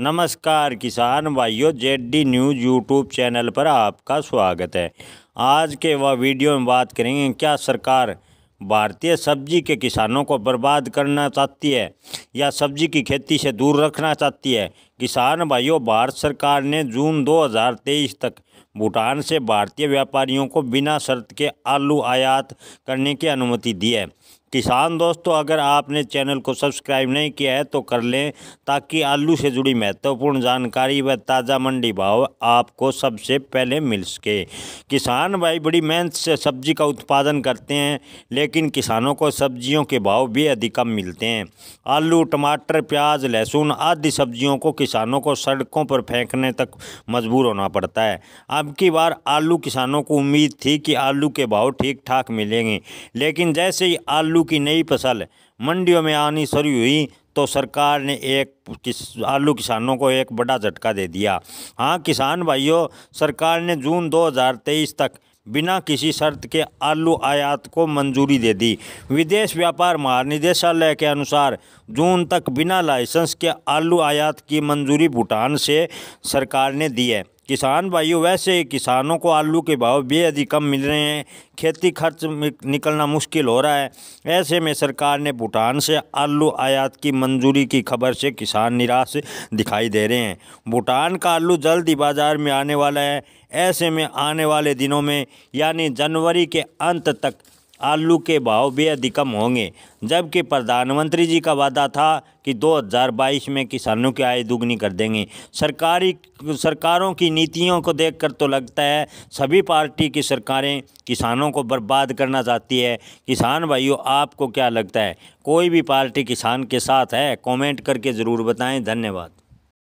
नमस्कार किसान भाइयों Z D news YouTube channel पर आपका स्वागत है आज के वह वीडियो में बात करेंगे क्या सरकार भारतीय सब्जी के किसानों को बर्बाद करना चाहती है या सब्जी की खेती से दूर रखना चाहती है किसान भाइयों भारत सरकार ने जून 2023 तक भूटान से भारतीय व्यापारियों को बिना शर्त के आलू आयात करने की अनुमति दी है किसान दोस्तों अगर आपने चैनल को सब्सक्राइब नहीं किया है तो कर लें ताकि आलू से जुड़ी महत्वपूर्ण जानकारी व ताज़ा मंडी भाव आपको सबसे पहले मिल सके किसान भाई बड़ी मेहनत से सब्जी का उत्पादन करते हैं लेकिन किसानों को सब्जियों के भाव भी अधिक कम मिलते हैं आलू टमाटर प्याज लहसुन आदि सब्जियों को किसानों को सड़कों पर फेंकने तक मजबूर होना पड़ता है अब की बार आलू किसानों को उम्मीद थी कि आलू के भाव ठीक ठाक मिलेंगे लेकिन जैसे ही आलू आलू की नई फसल मंडियों में आनी शुरू हुई तो सरकार ने एक किस आलू किसानों को एक बड़ा झटका दे दिया हाँ किसान भाइयों सरकार ने जून 2023 तक बिना किसी शर्त के आलू आयात को मंजूरी दे दी विदेश व्यापार महानिदेशालय के अनुसार जून तक बिना लाइसेंस के आलू आयात की मंजूरी भूटान से सरकार ने दी है किसान भाइयों वैसे किसानों को आलू के भाव बेहद ही कम मिल रहे हैं खेती खर्च निकलना मुश्किल हो रहा है ऐसे में सरकार ने भूटान से आलू आयात की मंजूरी की खबर से किसान निराश दिखाई दे रहे हैं भूटान का आलू जल्द ही बाज़ार में आने वाला है ऐसे में आने वाले दिनों में यानी जनवरी के अंत तक आलू के भाव बेहद कम होंगे जबकि प्रधानमंत्री जी का वादा था कि 2022 में किसानों की आय दुगनी कर देंगे सरकारी सरकारों की नीतियों को देखकर तो लगता है सभी पार्टी की सरकारें किसानों को बर्बाद करना चाहती है किसान भाइयों आपको क्या लगता है कोई भी पार्टी किसान के साथ है कमेंट करके ज़रूर बताएं धन्यवाद